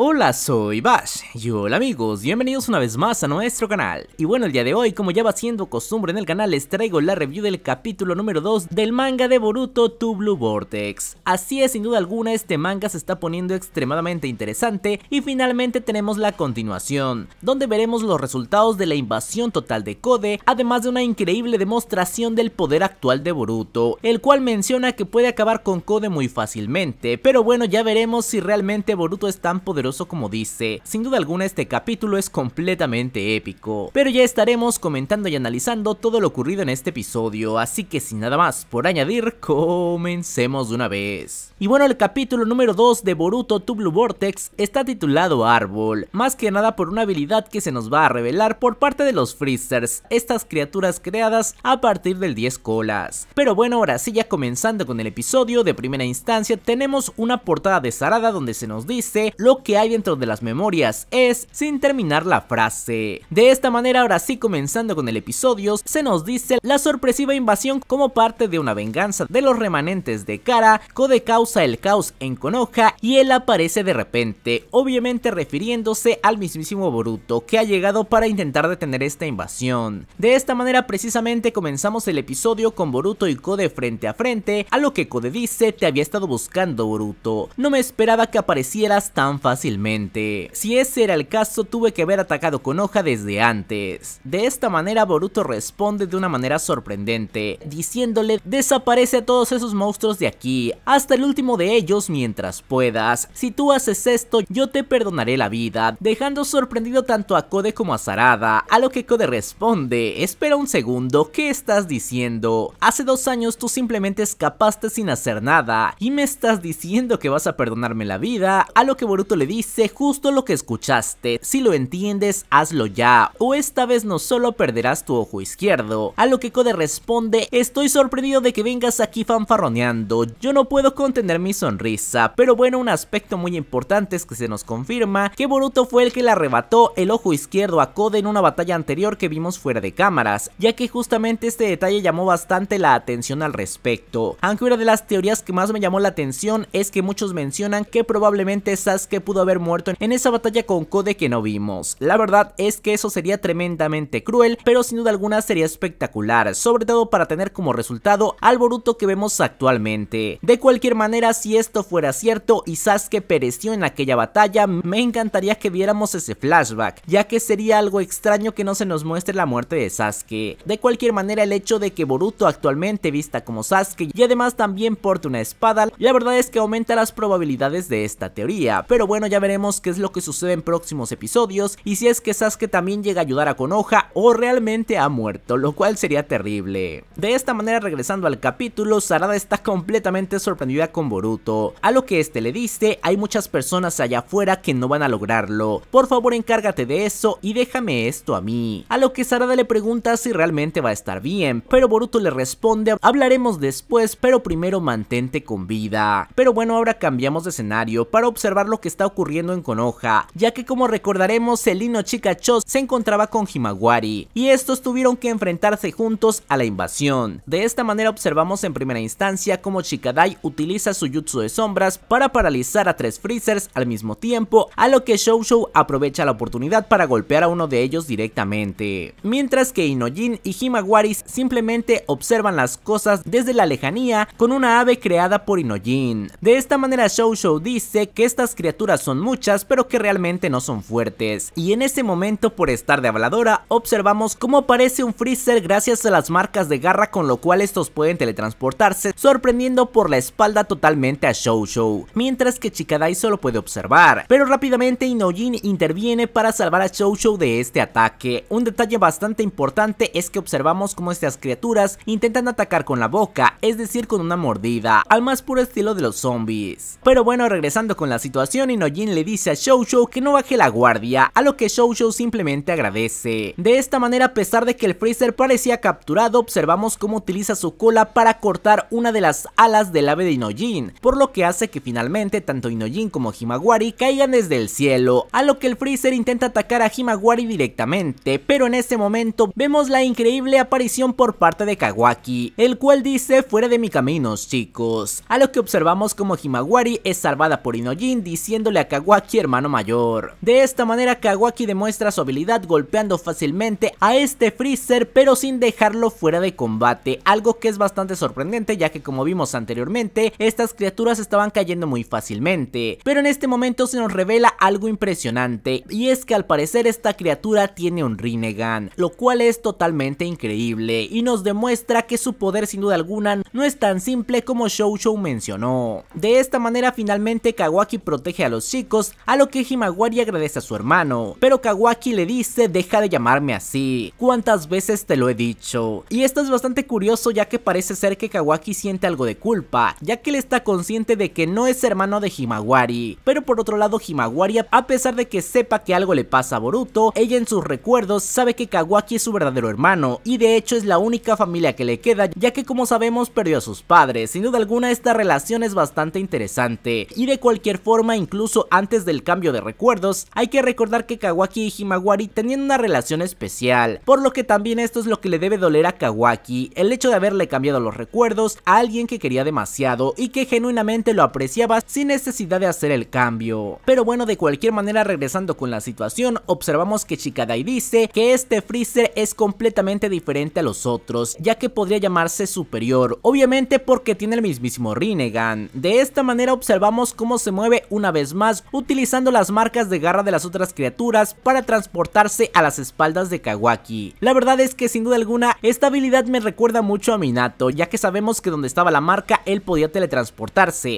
Hola, soy Bash y hola amigos, bienvenidos una vez más a nuestro canal. Y bueno, el día de hoy, como ya va siendo costumbre en el canal, les traigo la review del capítulo número 2 del manga de Boruto To Blue Vortex. Así es, sin duda alguna, este manga se está poniendo extremadamente interesante y finalmente tenemos la continuación, donde veremos los resultados de la invasión total de Code, además de una increíble demostración del poder actual de Boruto, el cual menciona que puede acabar con Code muy fácilmente, pero bueno, ya veremos si realmente Boruto es tan poderoso como dice. Sin duda alguna este capítulo es completamente épico, pero ya estaremos comentando y analizando todo lo ocurrido en este episodio, así que sin nada más por añadir, comencemos de una vez. Y bueno, el capítulo número 2 de Boruto Tublu Vortex está titulado Árbol, más que nada por una habilidad que se nos va a revelar por parte de los Freezers, estas criaturas creadas a partir del 10 colas. Pero bueno, ahora sí ya comenzando con el episodio, de primera instancia tenemos una portada de Sarada donde se nos dice lo que hay dentro de las memorias es, sin terminar la frase. De esta manera, ahora sí comenzando con el episodio, se nos dice la sorpresiva invasión como parte de una venganza de los remanentes de Kara, Code el caos en Konoha y él aparece de repente, obviamente refiriéndose al mismísimo Boruto que ha llegado para intentar detener esta invasión. De esta manera precisamente comenzamos el episodio con Boruto y Kode frente a frente, a lo que Kode dice te había estado buscando Boruto, no me esperaba que aparecieras tan fácilmente. Si ese era el caso tuve que haber atacado Konoha desde antes. De esta manera Boruto responde de una manera sorprendente, diciéndole desaparece a todos esos monstruos de aquí, hasta el último de ellos mientras puedas. Si tú haces esto, yo te perdonaré la vida, dejando sorprendido tanto a Code como a Sarada, a lo que Code responde, espera un segundo, ¿qué estás diciendo? Hace dos años tú simplemente escapaste sin hacer nada, y me estás diciendo que vas a perdonarme la vida, a lo que Boruto le dice justo lo que escuchaste, si lo entiendes, hazlo ya, o esta vez no solo perderás tu ojo izquierdo, a lo que Code responde, estoy sorprendido de que vengas aquí fanfarroneando, yo no puedo contener mi sonrisa. Pero bueno, un aspecto muy importante es que se nos confirma que Boruto fue el que le arrebató el ojo izquierdo a Kode en una batalla anterior que vimos fuera de cámaras, ya que justamente este detalle llamó bastante la atención al respecto. Aunque una de las teorías que más me llamó la atención es que muchos mencionan que probablemente Sasuke pudo haber muerto en esa batalla con Kode que no vimos. La verdad es que eso sería tremendamente cruel, pero sin duda alguna sería espectacular, sobre todo para tener como resultado al Boruto que vemos actualmente. De cualquier manera, si esto fuera cierto y Sasuke pereció en aquella batalla, me encantaría que viéramos ese flashback, ya que sería algo extraño que no se nos muestre la muerte de Sasuke. De cualquier manera, el hecho de que Boruto actualmente vista como Sasuke y además también porte una espada, la verdad es que aumenta las probabilidades de esta teoría. Pero bueno, ya veremos qué es lo que sucede en próximos episodios y si es que Sasuke también llega a ayudar a Konoha o realmente ha muerto, lo cual sería terrible. De esta manera, regresando al capítulo, Sarada está completamente sorprendida con Boruto. A lo que este le dice, hay muchas personas allá afuera que no van a lograrlo. Por favor encárgate de eso y déjame esto a mí. A lo que Sarada le pregunta si realmente va a estar bien, pero Boruto le responde, hablaremos después, pero primero mantente con vida. Pero bueno, ahora cambiamos de escenario para observar lo que está ocurriendo en Konoha, ya que como recordaremos, el Lino Chikacho se encontraba con Himawari, y estos tuvieron que enfrentarse juntos a la invasión. De esta manera observamos en primera instancia cómo Chikadai utiliza su jutsu de sombras para paralizar a tres freezers al mismo tiempo, a lo que Shou Shou aprovecha la oportunidad para golpear a uno de ellos directamente. Mientras que Inojin y Himawaris simplemente observan las cosas desde la lejanía con una ave creada por Inojin. De esta manera Shou Shou dice que estas criaturas son muchas pero que realmente no son fuertes. Y en ese momento por estar de habladora observamos cómo aparece un freezer gracias a las marcas de garra con lo cual estos pueden teletransportarse sorprendiendo por la espalda totalmente totalmente a Show, mientras que Chikadai solo puede observar, pero rápidamente Inojin interviene para salvar a Show Show de este ataque. Un detalle bastante importante es que observamos cómo estas criaturas intentan atacar con la boca, es decir con una mordida, al más puro estilo de los zombies. Pero bueno, regresando con la situación, Inojin le dice a Show Show que no baje la guardia, a lo que Show Show simplemente agradece. De esta manera, a pesar de que el Freezer parecía capturado, observamos cómo utiliza su cola para cortar una de las alas del ave de Inojin por lo que hace que finalmente tanto Inojin como Himawari caigan desde el cielo, a lo que el Freezer intenta atacar a Himawari directamente, pero en este momento vemos la increíble aparición por parte de Kawaki, el cual dice fuera de mi camino chicos, a lo que observamos como Himawari es salvada por Inojin diciéndole a Kawaki hermano mayor. De esta manera Kawaki demuestra su habilidad golpeando fácilmente a este Freezer pero sin dejarlo fuera de combate, algo que es bastante sorprendente ya que como vimos anteriormente, este estas criaturas estaban cayendo muy fácilmente, pero en este momento se nos revela algo impresionante y es que al parecer esta criatura tiene un Rinnegan, lo cual es totalmente increíble y nos demuestra que su poder sin duda alguna no es tan simple como Shou mencionó. De esta manera finalmente Kawaki protege a los chicos, a lo que Himawari agradece a su hermano, pero Kawaki le dice deja de llamarme así, cuántas veces te lo he dicho. Y esto es bastante curioso ya que parece ser que Kawaki siente algo de culpa, ya que le está consciente de que no es hermano de Himawari, pero por otro lado Himawari a pesar de que sepa que algo le pasa a Boruto, ella en sus recuerdos sabe que Kawaki es su verdadero hermano y de hecho es la única familia que le queda ya que como sabemos perdió a sus padres, sin duda alguna esta relación es bastante interesante y de cualquier forma incluso antes del cambio de recuerdos hay que recordar que Kawaki y Himawari tenían una relación especial, por lo que también esto es lo que le debe doler a Kawaki, el hecho de haberle cambiado los recuerdos a alguien que quería demasiado y que que genuinamente lo apreciaba sin necesidad de hacer el cambio. Pero bueno, de cualquier manera regresando con la situación, observamos que Shikadai dice que este Freezer es completamente diferente a los otros, ya que podría llamarse superior, obviamente porque tiene el mismísimo Rinnegan. De esta manera observamos cómo se mueve una vez más utilizando las marcas de garra de las otras criaturas para transportarse a las espaldas de Kawaki. La verdad es que sin duda alguna esta habilidad me recuerda mucho a Minato, ya que sabemos que donde estaba la marca él podía teletransportarse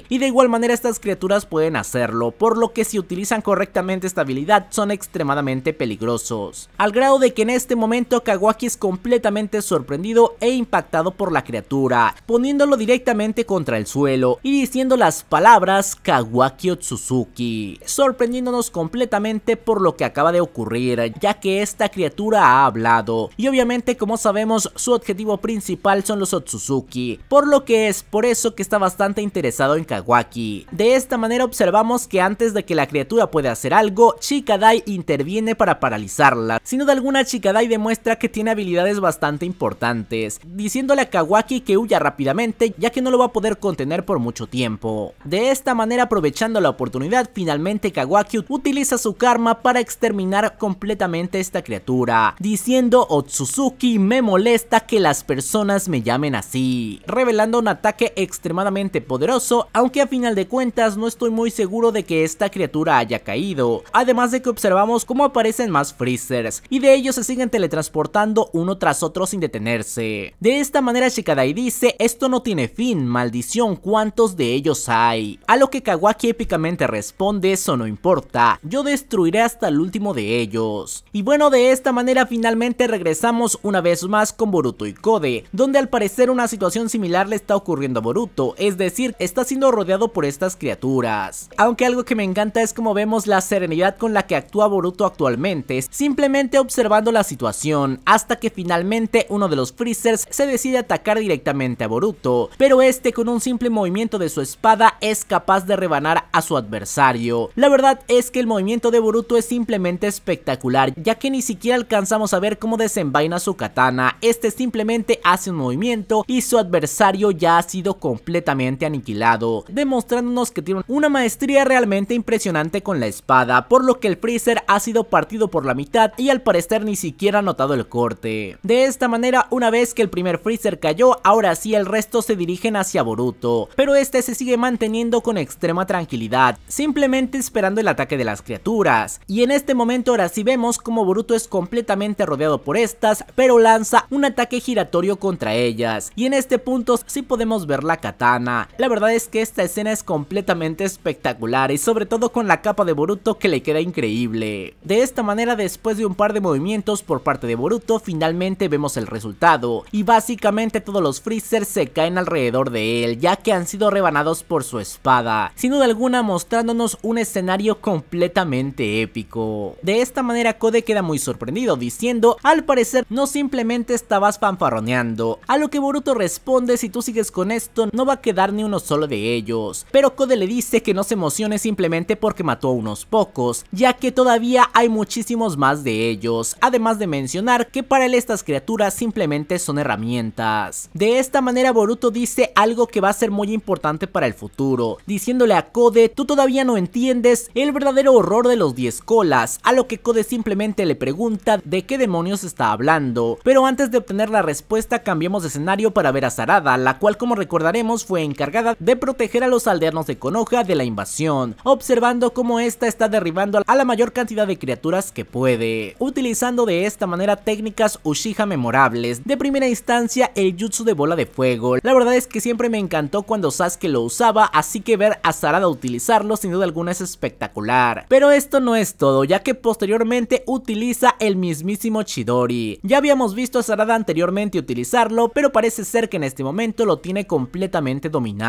y de igual manera estas criaturas pueden hacerlo, por lo que si utilizan correctamente esta habilidad son extremadamente peligrosos, al grado de que en este momento Kawaki es completamente sorprendido e impactado por la criatura, poniéndolo directamente contra el suelo y diciendo las palabras Kawaki otsuzuki sorprendiéndonos completamente por lo que acaba de ocurrir, ya que esta criatura ha hablado y obviamente como sabemos su objetivo principal son los otsuzuki por lo que es por eso que está bastante interesado en Kawaki. De esta manera observamos que antes de que la criatura pueda hacer algo, Chikadai interviene para paralizarla. Sin de alguna Chikadai demuestra que tiene habilidades bastante importantes, diciéndole a Kawaki que huya rápidamente ya que no lo va a poder contener por mucho tiempo. De esta manera aprovechando la oportunidad, finalmente Kawaki utiliza su karma para exterminar completamente esta criatura, diciendo Otsuzuki me molesta que las personas me llamen así, revelando un ataque extremadamente poderoso, aunque a final de cuentas no estoy muy seguro de que esta criatura haya caído, además de que observamos cómo aparecen más freezers, y de ellos se siguen teletransportando uno tras otro sin detenerse. De esta manera Shikadai dice, esto no tiene fin, maldición, ¿cuántos de ellos hay? A lo que Kawaki épicamente responde, eso no importa, yo destruiré hasta el último de ellos. Y bueno, de esta manera finalmente regresamos una vez más con Boruto y Kode, donde al parecer una situación similar le está ocurriendo a Boruto, es decir, está siendo rodeado por estas criaturas. Aunque algo que me encanta es como vemos la serenidad con la que actúa Boruto actualmente, simplemente observando la situación, hasta que finalmente uno de los Freezers se decide atacar directamente a Boruto, pero este con un simple movimiento de su espada es capaz de rebanar a su adversario. La verdad es que el movimiento de Boruto es simplemente espectacular, ya que ni siquiera alcanzamos a ver cómo desenvaina su katana, este simplemente hace un movimiento y su adversario ya ha sido completamente aniquilado, demostrándonos que tienen una maestría realmente impresionante con la espada, por lo que el Freezer ha sido partido por la mitad y al parecer ni siquiera ha notado el corte. De esta manera, una vez que el primer Freezer cayó, ahora sí el resto se dirigen hacia Boruto, pero este se sigue manteniendo con extrema tranquilidad, simplemente esperando el ataque de las criaturas, y en este momento ahora sí vemos como Boruto es completamente rodeado por estas, pero lanza un ataque giratorio contra ellas, y en este punto sí podemos ver la katana, la verdad es que esta escena es completamente espectacular y sobre todo con la capa de Boruto que le queda increíble. De esta manera después de un par de movimientos por parte de Boruto finalmente vemos el resultado y básicamente todos los Freezers se caen alrededor de él ya que han sido rebanados por su espada, sin duda alguna mostrándonos un escenario completamente épico. De esta manera Code queda muy sorprendido diciendo al parecer no simplemente estabas fanfarroneando, a lo que Boruto responde si tú sigues con esto no va a quedar ni uno solo de ellos. Pero Code le dice que no se emocione simplemente porque mató a unos pocos, ya que todavía hay muchísimos más de ellos, además de mencionar que para él estas criaturas simplemente son herramientas. De esta manera Boruto dice algo que va a ser muy importante para el futuro, diciéndole a Code, tú todavía no entiendes el verdadero horror de los 10 colas, a lo que Code simplemente le pregunta de qué demonios está hablando, pero antes de obtener la respuesta cambiamos de escenario para ver a Sarada, la cual como recordaremos fue encargada de proteger a los aldeanos de Konoha de la invasión, observando cómo esta está derribando a la mayor cantidad de criaturas que puede, utilizando de esta manera técnicas Uchiha memorables. De primera instancia, el jutsu de bola de fuego. La verdad es que siempre me encantó cuando Sasuke lo usaba, así que ver a Sarada utilizarlo sin duda alguna es espectacular. Pero esto no es todo, ya que posteriormente utiliza el mismísimo Chidori. Ya habíamos visto a Sarada anteriormente utilizarlo, pero parece ser que en este momento lo tiene completamente dominado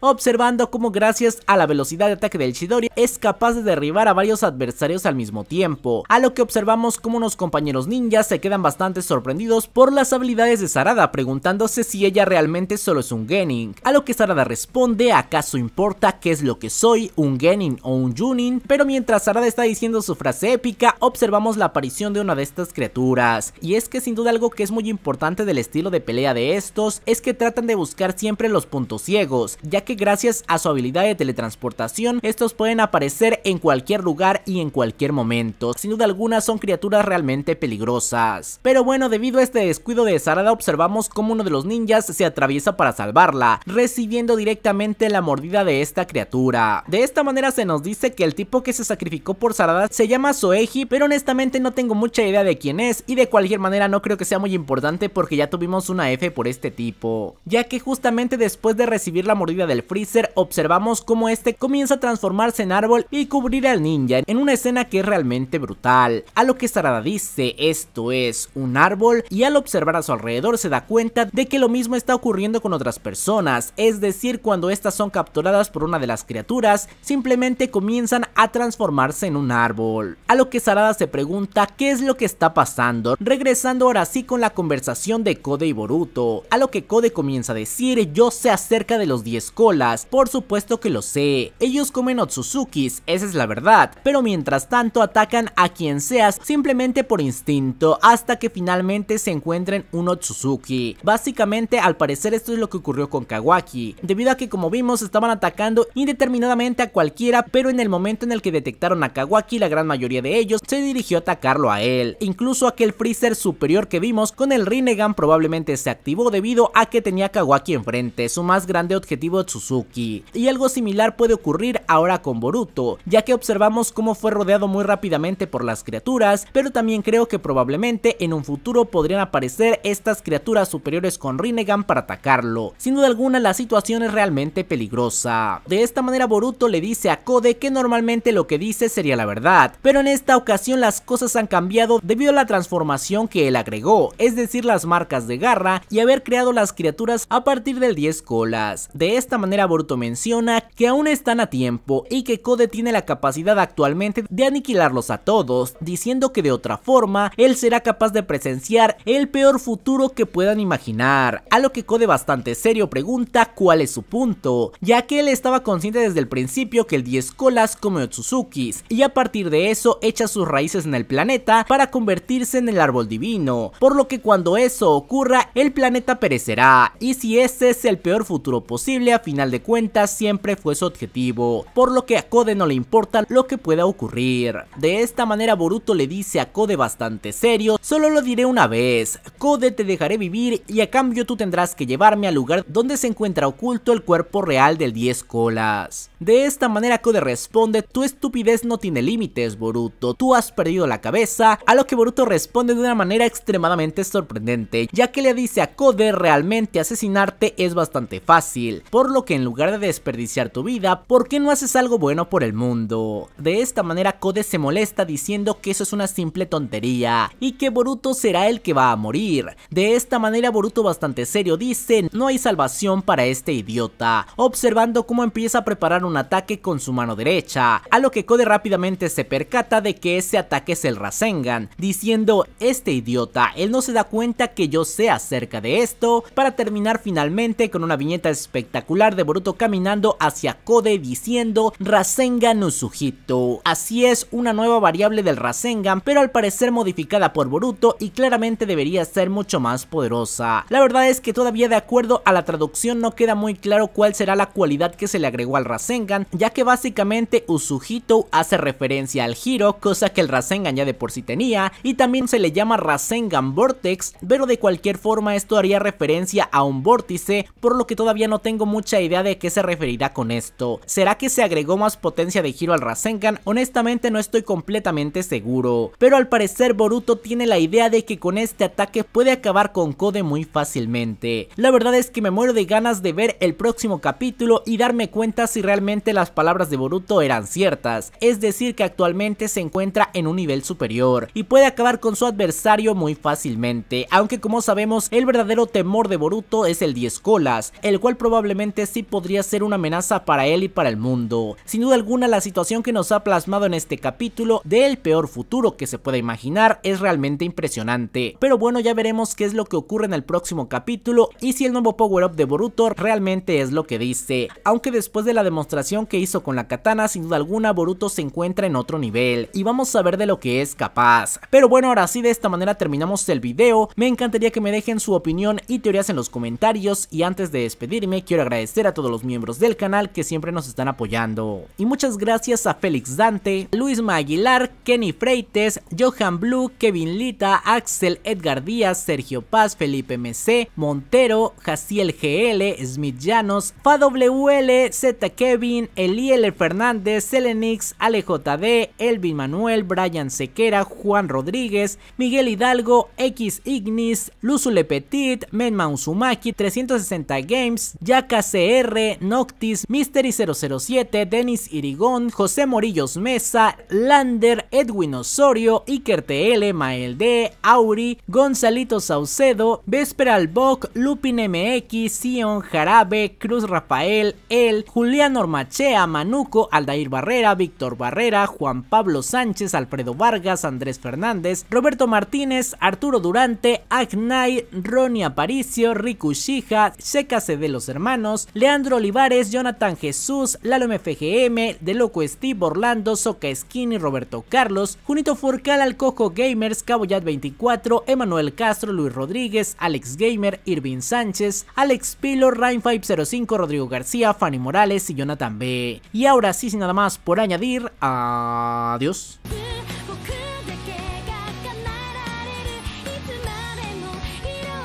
observando cómo gracias a la velocidad de ataque del Chidori es capaz de derribar a varios adversarios al mismo tiempo, a lo que observamos como unos compañeros ninjas se quedan bastante sorprendidos por las habilidades de Sarada preguntándose si ella realmente solo es un Genin, a lo que Sarada responde ¿acaso importa qué es lo que soy, un Genin o un Junin? Pero mientras Sarada está diciendo su frase épica, observamos la aparición de una de estas criaturas, y es que sin duda algo que es muy importante del estilo de pelea de estos es que tratan de buscar siempre los puntos ciegos ya que gracias a su habilidad de teletransportación, estos pueden aparecer en cualquier lugar y en cualquier momento. Sin duda alguna son criaturas realmente peligrosas. Pero bueno, debido a este descuido de Sarada observamos cómo uno de los ninjas se atraviesa para salvarla, recibiendo directamente la mordida de esta criatura. De esta manera se nos dice que el tipo que se sacrificó por Sarada se llama Soeji, pero honestamente no tengo mucha idea de quién es y de cualquier manera no creo que sea muy importante porque ya tuvimos una F por este tipo. Ya que justamente después de recibir la mordida del Freezer, observamos cómo este comienza a transformarse en árbol y cubrir al ninja en una escena que es realmente brutal. A lo que Sarada dice, esto es un árbol y al observar a su alrededor se da cuenta de que lo mismo está ocurriendo con otras personas, es decir, cuando estas son capturadas por una de las criaturas, simplemente comienzan a transformarse en un árbol. A lo que Sarada se pregunta qué es lo que está pasando, regresando ahora sí con la conversación de Code y Boruto, a lo que Code comienza a decir yo sé acerca de los 10 colas? Por supuesto que lo sé, ellos comen Otsuzukis, esa es la verdad, pero mientras tanto atacan a quien seas simplemente por instinto hasta que finalmente se encuentren un Otsuzuki. Básicamente al parecer esto es lo que ocurrió con Kawaki, debido a que como vimos estaban atacando indeterminadamente a cualquiera, pero en el momento en el que detectaron a Kawaki la gran mayoría de ellos se dirigió a atacarlo a él, incluso aquel freezer superior que vimos con el Rinnegan probablemente se activó debido a que tenía a Kawaki enfrente, su más grande de Suzuki. Y algo similar puede ocurrir ahora con Boruto, ya que observamos cómo fue rodeado muy rápidamente por las criaturas, pero también creo que probablemente en un futuro podrían aparecer estas criaturas superiores con Rinnegan para atacarlo. Sin duda alguna la situación es realmente peligrosa. De esta manera Boruto le dice a Kode que normalmente lo que dice sería la verdad, pero en esta ocasión las cosas han cambiado debido a la transformación que él agregó, es decir las marcas de garra y haber creado las criaturas a partir del 10 colas. De esta manera Boruto menciona que aún están a tiempo y que Code tiene la capacidad actualmente de aniquilarlos a todos, diciendo que de otra forma él será capaz de presenciar el peor futuro que puedan imaginar, a lo que Code bastante serio pregunta cuál es su punto, ya que él estaba consciente desde el principio que el 10 colas come Otsuzukis. y a partir de eso echa sus raíces en el planeta para convertirse en el árbol divino, por lo que cuando eso ocurra el planeta perecerá y si ese es el peor futuro posible posible, a final de cuentas siempre fue su objetivo, por lo que a code no le importa lo que pueda ocurrir. De esta manera Boruto le dice a Code bastante serio, solo lo diré una vez, Code te dejaré vivir y a cambio tú tendrás que llevarme al lugar donde se encuentra oculto el cuerpo real del 10 colas. De esta manera Code responde, tu estupidez no tiene límites Boruto, tú has perdido la cabeza, a lo que Boruto responde de una manera extremadamente sorprendente, ya que le dice a Code: realmente asesinarte es bastante fácil, por lo que en lugar de desperdiciar tu vida, ¿por qué no haces algo bueno por el mundo? De esta manera Code se molesta diciendo que eso es una simple tontería y que Boruto será el que va a morir. De esta manera Boruto bastante serio dice no hay salvación para este idiota, observando cómo empieza a preparar un ataque con su mano derecha, a lo que Code rápidamente se percata de que ese ataque es el Rasengan, diciendo este idiota, él no se da cuenta que yo sé acerca de esto, para terminar finalmente con una viñeta espectacular de Boruto caminando hacia Kode diciendo Rasengan Usuhito. Así es, una nueva variable del Rasengan, pero al parecer modificada por Boruto y claramente debería ser mucho más poderosa. La verdad es que todavía de acuerdo a la traducción no queda muy claro cuál será la cualidad que se le agregó al Rasengan, ya que básicamente Usuhito hace referencia al giro, cosa que el Rasengan ya de por sí tenía, y también se le llama Rasengan Vortex, pero de cualquier forma esto haría referencia a un vórtice, por lo que todavía no tengo mucha idea de qué se referirá con esto. ¿Será que se agregó más potencia de giro al Rasengan? Honestamente no estoy completamente seguro, pero al parecer Boruto tiene la idea de que con este ataque puede acabar con Kode muy fácilmente. La verdad es que me muero de ganas de ver el próximo capítulo y darme cuenta si realmente las palabras de Boruto eran ciertas, es decir que actualmente se encuentra en un nivel superior y puede acabar con su adversario muy fácilmente, aunque como sabemos el verdadero temor de Boruto es el 10 colas, el cual probablemente probablemente sí podría ser una amenaza para él y para el mundo. Sin duda alguna la situación que nos ha plasmado en este capítulo del peor futuro que se puede imaginar es realmente impresionante. Pero bueno ya veremos qué es lo que ocurre en el próximo capítulo y si el nuevo power up de Boruto realmente es lo que dice. Aunque después de la demostración que hizo con la katana sin duda alguna Boruto se encuentra en otro nivel y vamos a ver de lo que es capaz. Pero bueno ahora sí de esta manera terminamos el video, me encantaría que me dejen su opinión y teorías en los comentarios y antes de despedirme quiero agradecer a todos los miembros del canal que siempre nos están apoyando. Y muchas gracias a Félix Dante, Luis Maguilar, Kenny Freites, Johan Blue, Kevin Lita, Axel Edgar Díaz, Sergio Paz, Felipe MC, Montero, Jaciel GL, Smith Llanos, FAWL, Z Kevin, Eliel Fernández, Selenix, AleJD, Elvin Manuel, Brian Sequera, Juan Rodríguez, Miguel Hidalgo, X Ignis, Luzule Petit, Menma 360 Games, Yaka CR, Noctis, Mystery 007, Denis Irigón, José Morillos Mesa, Lander, Edwin Osorio, Iker TL, Mael D, Auri, Gonzalito Saucedo, Vesper albo Lupin MX, Sion Jarabe, Cruz Rafael, El, Julián Ormachea, Manuco, Aldair Barrera, Víctor Barrera, Juan Pablo Sánchez, Alfredo Vargas, Andrés Fernández, Roberto Martínez, Arturo Durante, Agnay, Ronnie Aparicio, Riku Shija, Seca los hermanos, Leandro Olivares, Jonathan Jesús, Lalo MFGM, De Loco Steve, Orlando, Soca Skinny, Roberto Carlos, Junito Forcal, Alcojo Gamers, Caboyat 24, Emanuel Castro, Luis Rodríguez, Alex Gamer, Irvin Sánchez, Alex Pilo, Rain505, Rodrigo García, Fanny Morales y Jonathan B. Y ahora sí, sin nada más por añadir, adiós.